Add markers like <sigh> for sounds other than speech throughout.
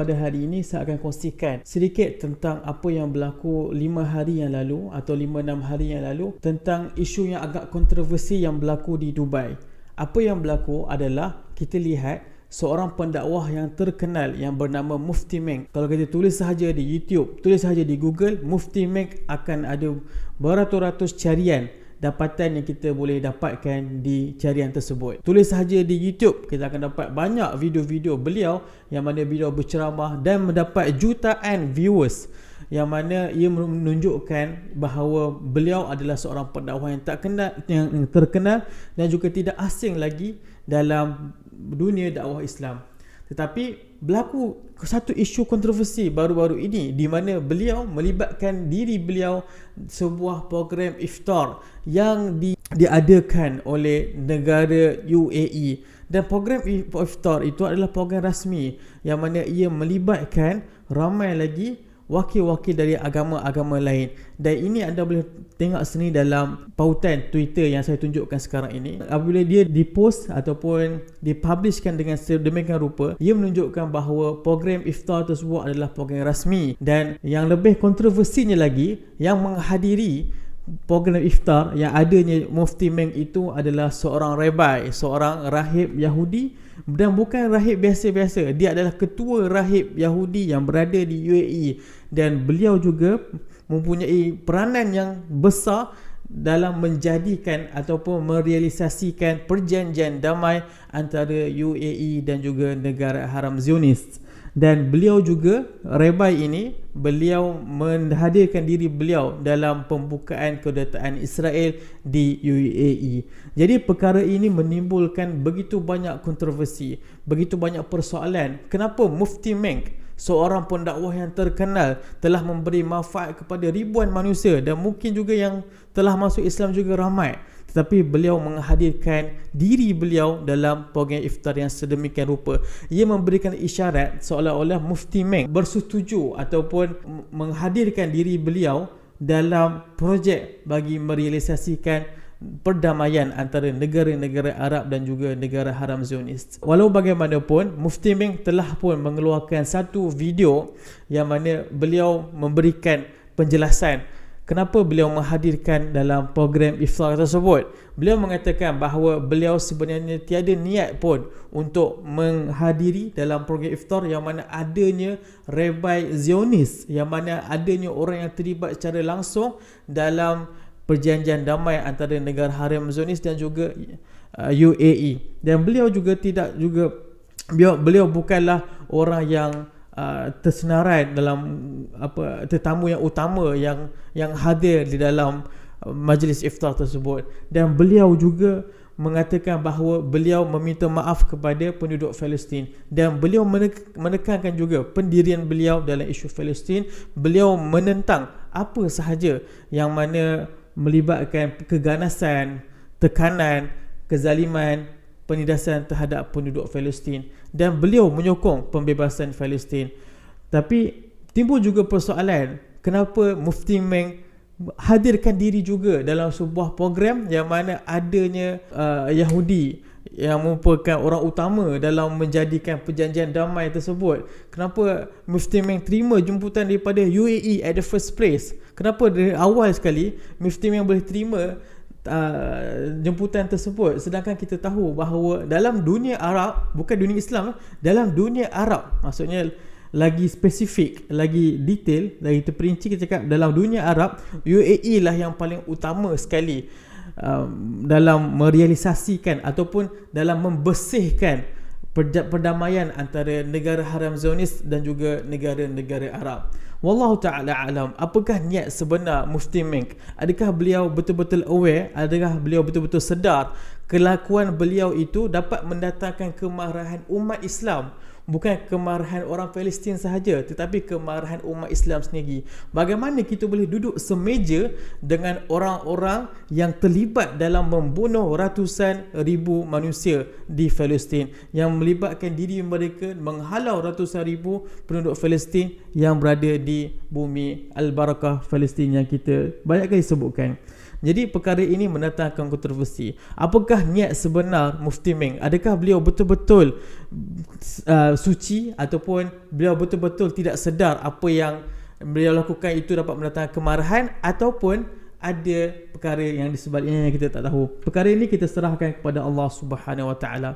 pada hari ini saya akan kongsikan sedikit tentang apa yang berlaku 5 hari yang lalu atau 5-6 hari yang lalu tentang isu yang agak kontroversi yang berlaku di Dubai. Apa yang berlaku adalah kita lihat seorang pendakwah yang terkenal yang bernama Mufti Meng. Kalau kita tulis sahaja di YouTube, tulis sahaja di Google, Mufti Meng akan ada beratus-ratus carian dapatan yang kita boleh dapatkan di carian tersebut. Tulis sahaja di YouTube, kita akan dapat banyak video-video beliau yang mana beliau berceramah dan mendapat jutaan viewers yang mana ia menunjukkan bahawa beliau adalah seorang pendakwah yang tak kena yang terkenal dan juga tidak asing lagi dalam dunia dakwah Islam. Tetapi berlaku satu isu kontroversi baru-baru ini di mana beliau melibatkan diri beliau sebuah program iftar yang di, diadakan oleh negara UAE dan program iftar itu adalah program rasmi yang mana ia melibatkan ramai lagi wakil-wakil dari agama-agama lain dan ini anda boleh tengok sendiri dalam pautan Twitter yang saya tunjukkan sekarang ini apabila dia dipost ataupun dipublishkan dengan sedemikian rupa ia menunjukkan bahawa program iftar tersebut adalah program rasmi dan yang lebih kontroversinya lagi yang menghadiri program iftar yang adanya mufti Meng itu adalah seorang rabbi, seorang rahib Yahudi dan bukan rahib biasa-biasa. Dia adalah ketua rahib Yahudi yang berada di UAE dan beliau juga mempunyai peranan yang besar dalam menjadikan ataupun merealisasikan perjanjian damai antara UAE dan juga negara haram Zionis dan beliau juga Rebai ini beliau menghadirkan diri beliau dalam pembukaan kedutaan Israel di UAE. Jadi perkara ini menimbulkan begitu banyak kontroversi, begitu banyak persoalan. Kenapa Mufti Meng seorang pendakwah yang terkenal telah memberi manfaat kepada ribuan manusia dan mungkin juga yang telah masuk Islam juga ramai tetapi beliau menghadirkan diri beliau dalam program iftar yang sedemikian rupa ia memberikan isyarat seolah-olah mufti Meng bersetuju ataupun menghadirkan diri beliau dalam projek bagi merealisasikan perdamaian antara negara-negara Arab dan juga negara haram Zionis. Walau bagaimanapun, Mufti Meng telah pun mengeluarkan satu video yang mana beliau memberikan penjelasan kenapa beliau menghadirkan dalam program iftar tersebut. Beliau mengatakan bahawa beliau sebenarnya tiada niat pun untuk menghadiri dalam program iftar yang mana adanya rabbi Zionis yang mana adanya orang yang terlibat secara langsung dalam perjanjian damai antara negara Haram Zionis dan juga UAE. Uh, dan beliau juga tidak juga beliau, beliau bukanlah orang yang Uh, tersenarai dalam apa tetamu yang utama yang yang hadir di dalam uh, majlis iftar tersebut dan beliau juga mengatakan bahawa beliau meminta maaf kepada penduduk Palestin dan beliau menekankan juga pendirian beliau dalam isu Palestin beliau menentang apa sahaja yang mana melibatkan keganasan tekanan kezaliman penindasan terhadap penduduk Palestin dan beliau menyokong pembebasan Palestin. Tapi timbul juga persoalan kenapa Mufti Meng hadirkan diri juga dalam sebuah program yang mana adanya uh, Yahudi yang merupakan orang utama dalam menjadikan perjanjian damai tersebut. Kenapa Mufti Meng terima jemputan daripada UAE at the first place? Kenapa dari awal sekali Mufti Meng boleh terima Uh, jemputan tersebut sedangkan kita tahu bahawa dalam dunia Arab bukan dunia Islam eh, dalam dunia Arab maksudnya lagi spesifik lagi detail lagi terperinci kita cakap dalam dunia Arab UAE lah yang paling utama sekali um, dalam merealisasikan ataupun dalam membersihkan perdamaian antara negara haram Zionis dan juga negara-negara Arab Wallahu ta'ala alam Apakah niat sebenar Mufti Mink Adakah beliau betul-betul aware Adakah beliau betul-betul sedar Kelakuan beliau itu dapat mendatangkan kemarahan umat Islam bukan kemarahan orang Palestin sahaja tetapi kemarahan umat Islam sendiri. Bagaimana kita boleh duduk semeja dengan orang-orang yang terlibat dalam membunuh ratusan ribu manusia di Palestin yang melibatkan diri mereka menghalau ratusan ribu penduduk Palestin yang berada di bumi Al-Barakah Palestin yang kita banyak kali sebutkan. Jadi perkara ini mendatangkan kontroversi. Apakah niat sebenar Mufti Meng? Adakah beliau betul-betul uh, suci ataupun beliau betul-betul tidak sedar apa yang beliau lakukan itu dapat mendatangkan kemarahan ataupun ada perkara yang di sebaliknya yang kita tak tahu. Perkara ini kita serahkan kepada Allah Subhanahu Wa Taala.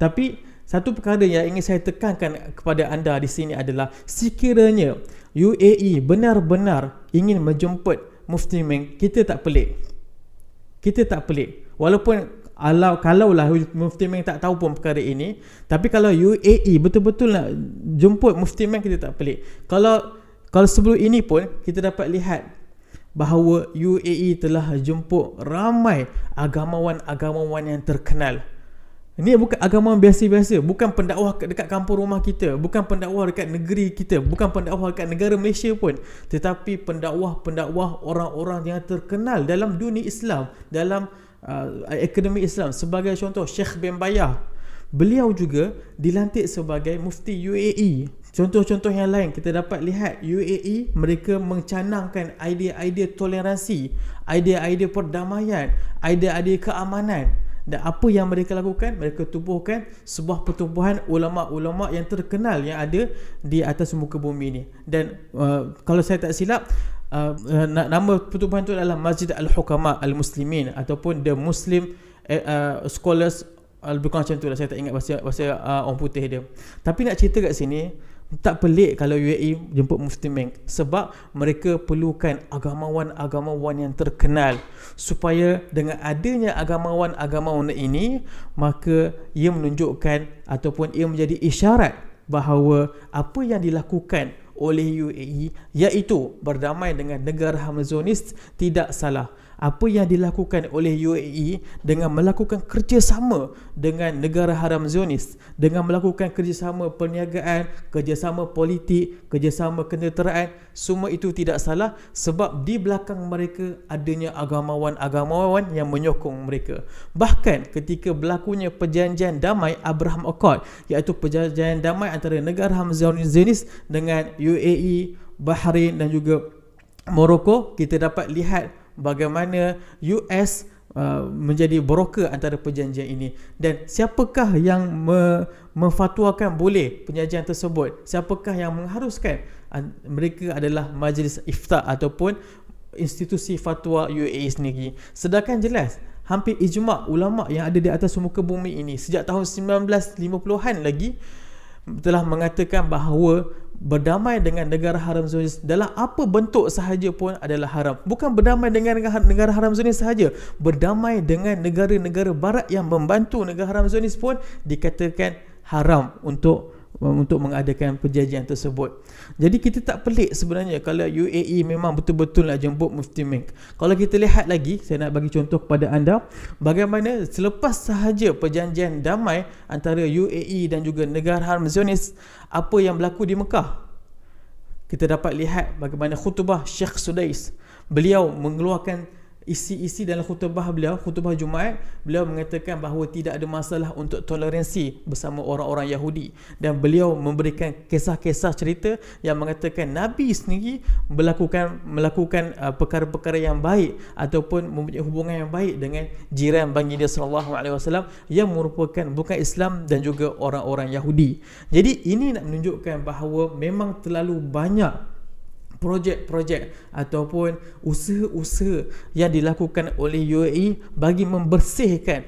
Tapi satu perkara yang ingin saya tekankan kepada anda di sini adalah sekiranya UAE benar-benar ingin menjemput Mufti Meng, kita tak pelik. Kita tak pelik. Walaupun kalau kalaulah Mufti Meng tak tahu pun perkara ini, tapi kalau UAE betul-betul nak jemput Mufti Meng kita tak pelik. Kalau kalau sebelum ini pun kita dapat lihat bahawa UAE telah jemput ramai agamawan-agamawan yang terkenal ini bukan agama biasa-biasa, bukan pendakwah dekat kampung rumah kita, bukan pendakwah dekat negeri kita, bukan pendakwah dekat negara Malaysia pun, tetapi pendakwah-pendakwah orang-orang yang terkenal dalam dunia Islam, dalam uh, akademi Islam. Sebagai contoh Sheikh bin Bayah. Beliau juga dilantik sebagai mufti UAE. Contoh-contoh yang lain kita dapat lihat UAE mereka mencanangkan idea-idea toleransi, idea-idea perdamaian, idea-idea keamanan dan apa yang mereka lakukan mereka tubuhkan sebuah pertubuhan ulama-ulama yang terkenal yang ada di atas muka bumi ini dan uh, kalau saya tak silap uh, uh nama pertubuhan itu adalah Masjid Al-Hukama Al-Muslimin ataupun The Muslim eh, uh, Scholars al uh, kurang macam tu lah saya tak ingat bahasa, bahasa uh, orang putih dia tapi nak cerita kat sini tak pelik kalau UAE jemput Mufti Meng sebab mereka perlukan agamawan-agamawan yang terkenal supaya dengan adanya agamawan-agamawan ini maka ia menunjukkan ataupun ia menjadi isyarat bahawa apa yang dilakukan oleh UAE iaitu berdamai dengan negara Hamzonis tidak salah apa yang dilakukan oleh UAE dengan melakukan kerjasama dengan negara haram Zionis dengan melakukan kerjasama perniagaan kerjasama politik kerjasama kenderaan semua itu tidak salah sebab di belakang mereka adanya agamawan-agamawan yang menyokong mereka bahkan ketika berlakunya perjanjian damai Abraham Accord iaitu perjanjian damai antara negara haram Zionis dengan UAE Bahrain dan juga Morocco kita dapat lihat bagaimana US uh, menjadi broker antara perjanjian ini dan siapakah yang me- memfatwakan boleh perjanjian tersebut siapakah yang mengharuskan An- mereka adalah majlis ifta ataupun institusi fatwa UAE sendiri sedangkan jelas hampir ijma ulama yang ada di atas muka bumi ini sejak tahun 1950-an lagi telah mengatakan bahawa berdamai dengan negara haram Zionis dalam apa bentuk sahaja pun adalah haram. Bukan berdamai dengan negara haram Zionis sahaja. Berdamai dengan negara-negara barat yang membantu negara haram Zionis pun dikatakan haram untuk untuk mengadakan perjanjian tersebut. Jadi kita tak pelik sebenarnya kalau UAE memang betul-betul nak lah jemput Mufti Mink. Kalau kita lihat lagi, saya nak bagi contoh kepada anda bagaimana selepas sahaja perjanjian damai antara UAE dan juga negara Haram Zionis, apa yang berlaku di Mekah? Kita dapat lihat bagaimana khutbah Syekh Sudais. Beliau mengeluarkan isi-isi dalam khutbah beliau khutbah Jumaat beliau mengatakan bahawa tidak ada masalah untuk toleransi bersama orang-orang Yahudi dan beliau memberikan kisah-kisah cerita yang mengatakan Nabi sendiri melakukan melakukan uh, perkara-perkara yang baik ataupun mempunyai hubungan yang baik dengan jiran bagi dia sallallahu alaihi wasallam yang merupakan bukan Islam dan juga orang-orang Yahudi. Jadi ini nak menunjukkan bahawa memang terlalu banyak projek-projek ataupun usaha-usaha yang dilakukan oleh UAE bagi membersihkan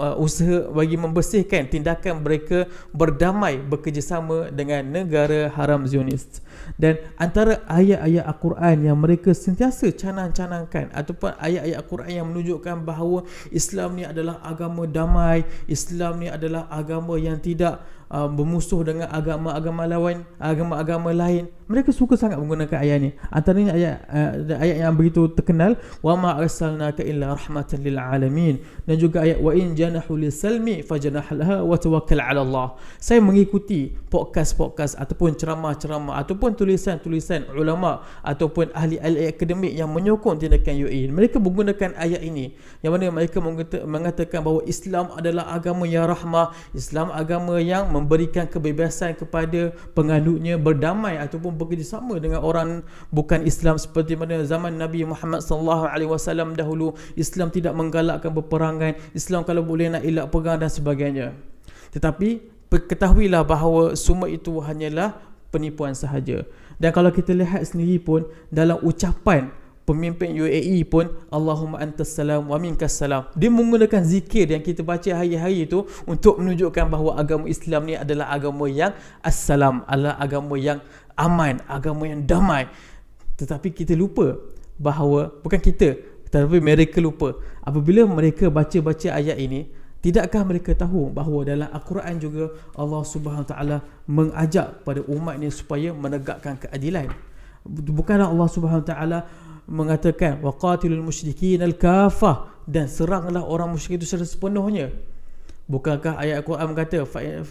uh, usaha bagi membersihkan tindakan mereka berdamai bekerjasama dengan negara haram Zionis dan antara ayat-ayat Al-Quran yang mereka sentiasa canang-canangkan ataupun ayat-ayat Al-Quran yang menunjukkan bahawa Islam ni adalah agama damai, Islam ni adalah agama yang tidak uh, bermusuh dengan agama-agama lawan, agama-agama lain. Mereka suka sangat menggunakan ayat ni. Antaranya ayat uh, ayat yang begitu terkenal, "Wa ma arsalnaka illa rahmatan lil alamin." Dan juga ayat "Wa in janahu lis-salmi fajnah laha wa tawakkal 'ala Allah." Saya mengikuti podcast-podcast ataupun ceramah-ceramah ataupun tulisan-tulisan ulama ataupun ahli-ahli akademik yang menyokong tindakan UAE. Mereka menggunakan ayat ini yang mana mereka mengatakan bahawa Islam adalah agama yang rahmah, Islam agama yang memberikan kebebasan kepada penganutnya berdamai ataupun bekerjasama dengan orang bukan Islam seperti mana zaman Nabi Muhammad sallallahu alaihi wasallam dahulu Islam tidak menggalakkan peperangan Islam kalau boleh nak elak perang dan sebagainya tetapi ketahuilah bahawa semua itu hanyalah penipuan sahaja dan kalau kita lihat sendiri pun dalam ucapan pemimpin UAE pun Allahumma antas salam wa minkas salam. Dia menggunakan zikir yang kita baca hari-hari itu untuk menunjukkan bahawa agama Islam ni adalah agama yang assalam, adalah agama yang aman, agama yang damai. Tetapi kita lupa bahawa bukan kita tetapi mereka lupa apabila mereka baca-baca ayat ini tidakkah mereka tahu bahawa dalam al-Quran juga Allah Subhanahu Wa Taala mengajak pada umat ini supaya menegakkan keadilan bukanlah Allah Subhanahu Wa Taala mengatakan waqatilul musyrikin al kafah dan seranglah orang musyrik itu secara sepenuhnya. Bukankah ayat Quran kata fa in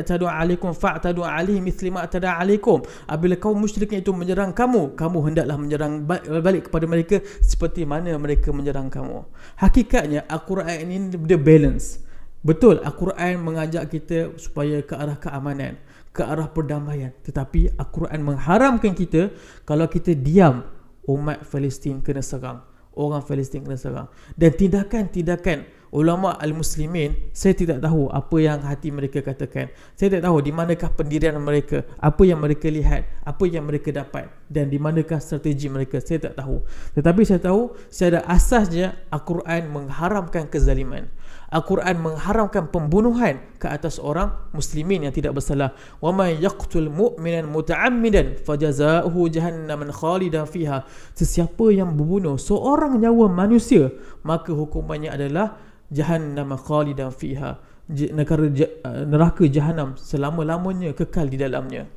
tadu alaikum fa tadu alaihi mithli ma tada alaikum apabila kaum musyrik itu menyerang kamu kamu hendaklah menyerang balik kepada mereka seperti mana mereka menyerang kamu. Hakikatnya Al-Quran ini dia balance. Betul Al-Quran mengajak kita supaya ke arah keamanan ke arah perdamaian tetapi Al-Quran mengharamkan kita kalau kita diam umat Palestin kena serang orang Palestin kena serang dan tindakan-tindakan ulama al-muslimin saya tidak tahu apa yang hati mereka katakan saya tidak tahu di manakah pendirian mereka apa yang mereka lihat apa yang mereka dapat dan di manakah strategi mereka saya tak tahu tetapi saya tahu saya ada asasnya al-Quran mengharamkan kezaliman Al-Quran mengharamkan pembunuhan ke atas orang muslimin yang tidak bersalah. Wa may yaqtul mu'minan muta'ammidan fajazaohu jahannam khalidan fiha. Sesiapa yang membunuh seorang nyawa manusia, maka hukumannya adalah jahannam khalidan fiha. Neraka jahannam selama-lamanya kekal di dalamnya.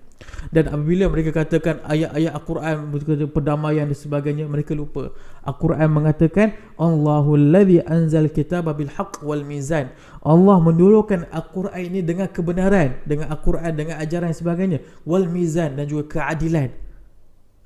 Dan apabila mereka katakan ayat-ayat Al-Quran berkata perdamaian dan sebagainya, mereka lupa. Al-Quran mengatakan Allahu allazi anzal kitab bil haqq wal mizan. Allah menurunkan Al-Quran ini dengan kebenaran, dengan Al-Quran dengan ajaran dan sebagainya, wal mizan dan juga keadilan.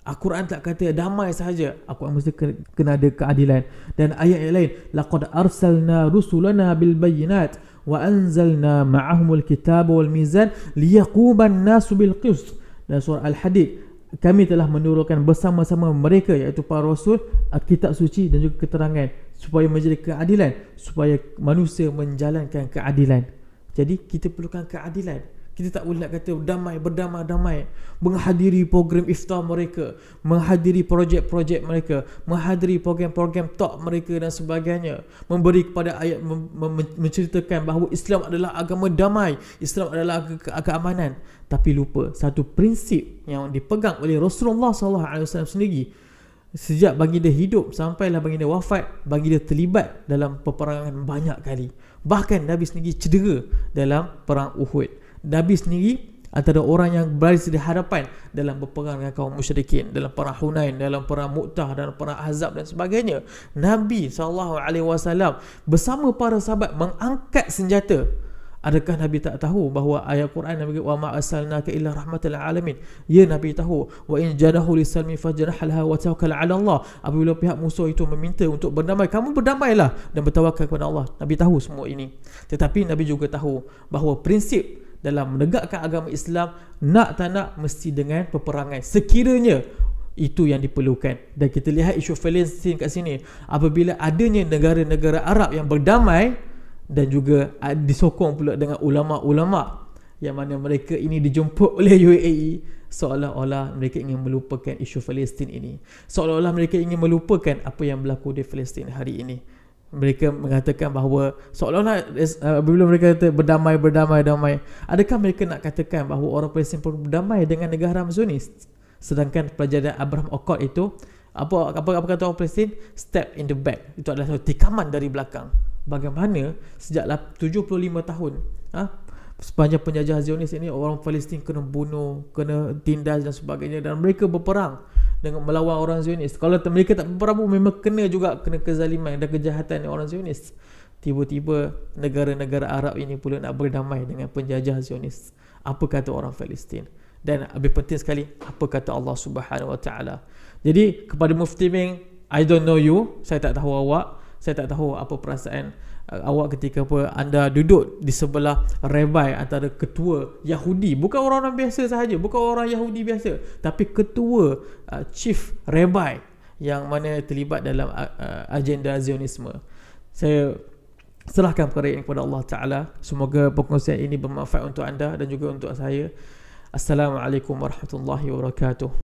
Al-Quran tak kata damai sahaja. Al-Quran mesti kena ada keadilan. Dan ayat yang lain, laqad arsalna rusulana bil bayyinat. Anzalna وأنزلنا معهم الكتاب والميزان ليقوم الناس بالقسط dan surah Al-Hadid kami telah menurunkan bersama-sama mereka iaitu para rasul kitab suci dan juga keterangan supaya menjadi keadilan supaya manusia menjalankan keadilan jadi kita perlukan keadilan kita tak boleh nak kata damai, berdamai, damai. Menghadiri program iftar mereka. Menghadiri projek-projek mereka. Menghadiri program-program talk mereka dan sebagainya. Memberi kepada ayat, mem- mem- menceritakan bahawa Islam adalah agama damai. Islam adalah ag- ke- keamanan. Tapi lupa, satu prinsip yang dipegang oleh Rasulullah SAW sendiri. Sejak bagi dia hidup sampailah bagi dia wafat, bagi dia terlibat dalam peperangan banyak kali. Bahkan Nabi sendiri cedera dalam perang Uhud. Nabi sendiri antara orang yang berada di hadapan dalam berperang dengan kaum musyrikin dalam perang Hunain dalam perang Mu'tah dan perang Azab dan sebagainya Nabi sallallahu alaihi wasallam bersama para sahabat mengangkat senjata adakah Nabi tak tahu bahawa ayat Quran Nabi kata wa ma arsalnaka illa rahmatal alamin ya Nabi tahu wa in janahu lisalmi fajnahalha wa tawakkal ala Allah apabila pihak musuh itu meminta untuk berdamai kamu berdamailah dan bertawakal kepada Allah Nabi tahu semua ini tetapi Nabi juga tahu bahawa prinsip dalam menegakkan agama Islam nak tak nak mesti dengan peperangan sekiranya itu yang diperlukan dan kita lihat isu Palestin kat sini apabila adanya negara-negara Arab yang berdamai dan juga disokong pula dengan ulama-ulama yang mana mereka ini dijemput <laughs> oleh UAE seolah-olah mereka ingin melupakan isu Palestin ini seolah-olah mereka ingin melupakan apa yang berlaku di Palestin hari ini mereka mengatakan bahawa seolah-olah apabila eh, mereka kata berdamai berdamai damai adakah mereka nak katakan bahawa orang Palestin pun berdamai dengan negara Zionis? sedangkan pelajaran Abraham Accord itu apa apa apa kata orang Palestin step in the back itu adalah satu tikaman dari belakang bagaimana sejak 75 tahun ha, sepanjang penjajah Zionis ini orang Palestin kena bunuh kena tindas dan sebagainya dan mereka berperang dengan melawan orang Zionis. Kalau mereka tak berapa memang kena juga kena kezaliman dan kejahatan orang Zionis. Tiba-tiba negara-negara Arab ini pula nak berdamai dengan penjajah Zionis. Apa kata orang Palestin? Dan lebih penting sekali, apa kata Allah Subhanahu Wa Taala? Jadi kepada Mufti Ming, I don't know you. Saya tak tahu awak. Saya tak tahu apa perasaan awak ketika apa anda duduk di sebelah rabbi antara ketua Yahudi bukan orang-orang biasa sahaja bukan orang Yahudi biasa tapi ketua uh, chief rabbi yang mana terlibat dalam uh, uh, agenda Zionisme saya serahkan perkara ini kepada Allah Ta'ala semoga perkongsian ini bermanfaat untuk anda dan juga untuk saya Assalamualaikum warahmatullahi wabarakatuh